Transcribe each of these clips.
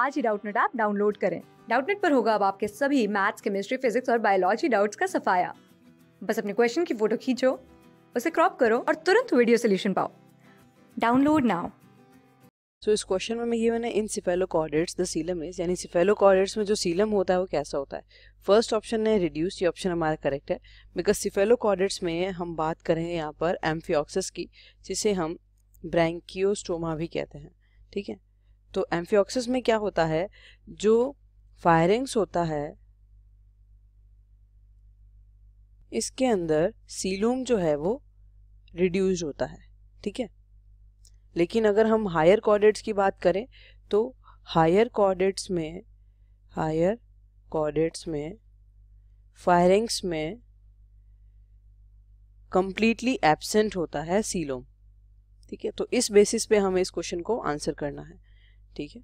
आज ही Doubtnut app download करें डाउटनेट पर होगा अब आपके सभी मैथ्स केमिस्ट्री फिजिक्स और बायोलॉजी डाउट्स का सफाया बस अपने क्वेश्चन की फोटो खींचो उसे क्रॉप करो और तुरंत वीडियो सोल्यूशन पाओ डाउनलोड नाउ सो इस क्वेश्चन में ये मैंने in cephalochordates the coelom is यानी सिफेलो कॉर्डेट्स में जो सीलम होता है वो कैसा होता है फर्स्ट ऑप्शन है रिड्यूस ये ऑप्शन हमारा करेक्ट है बिकॉज सिफेलो कॉर्डेट्स में हम बात करें यहाँ पर एम्फियोक्सिस की जिसे हम ब्रैंकियोस्टोमा भी कहते हैं ठीक है तो एम्फियोक्सिस में क्या होता है जो फायरिंग्स होता है इसके अंदर सीलूम जो है वो रिड्यूज होता है ठीक है लेकिन अगर हम हायर कॉर्डेट्स की बात करें तो हायर कॉर्डेट्स में हायर कॉर्डेट्स में फायरिंग्स में कंप्लीटली एब्सेंट होता है सीलोम ठीक है तो इस बेसिस पे हमें इस क्वेश्चन को आंसर करना है ठीक है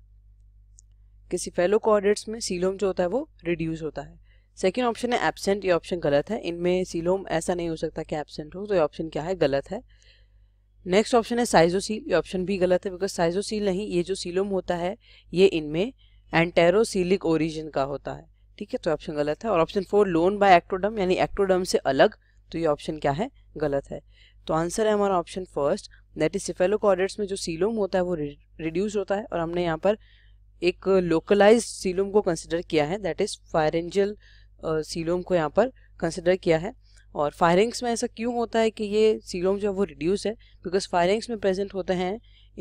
किसी फेलो कोऑर्डिनेट्स में सीलोम जो होता है वो रिड्यूस होता है सेकेंड ऑप्शन है एबसेंट ये ऑप्शन गलत है इनमें सीलोम ऐसा नहीं हो सकता कि एबसेंट हो तो ये ऑप्शन क्या है गलत है नेक्स्ट ऑप्शन है साइजोसील ये ऑप्शन भी गलत है बिकॉज साइजोसील नहीं ये जो सीलोम होता है ये इनमें एंटेरोसीलिक ओरिजिन का होता है ठीक है तो ऑप्शन गलत है और option four lined by ectoderm यानी एक्टोडम से अलग तो ये ऑप्शन क्या है गलत है तो आंसर है हमारा option first that is cephalochordates में जो सीलोम होता है वो रिड्यूस होता है और हमने यहाँ पर एक लोकलाइज सीलोम को कंसिडर किया है दैट इज फायरेंजियल सीलोम को यहाँ पर कंसिडर किया है और फायरिंग्स में ऐसा क्यों होता है कि ये सीलोम जो है वो रिड्यूस है बिकॉज फायरिंग्स में प्रेजेंट होते हैं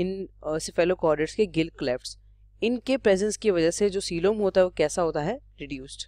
इन सिफेलोकॉर्डेट्स के गिल क्लेफ्ट इनके प्रेजेंस की वजह से जो सीलोम होता है वो कैसा होता है रिड्यूस्ड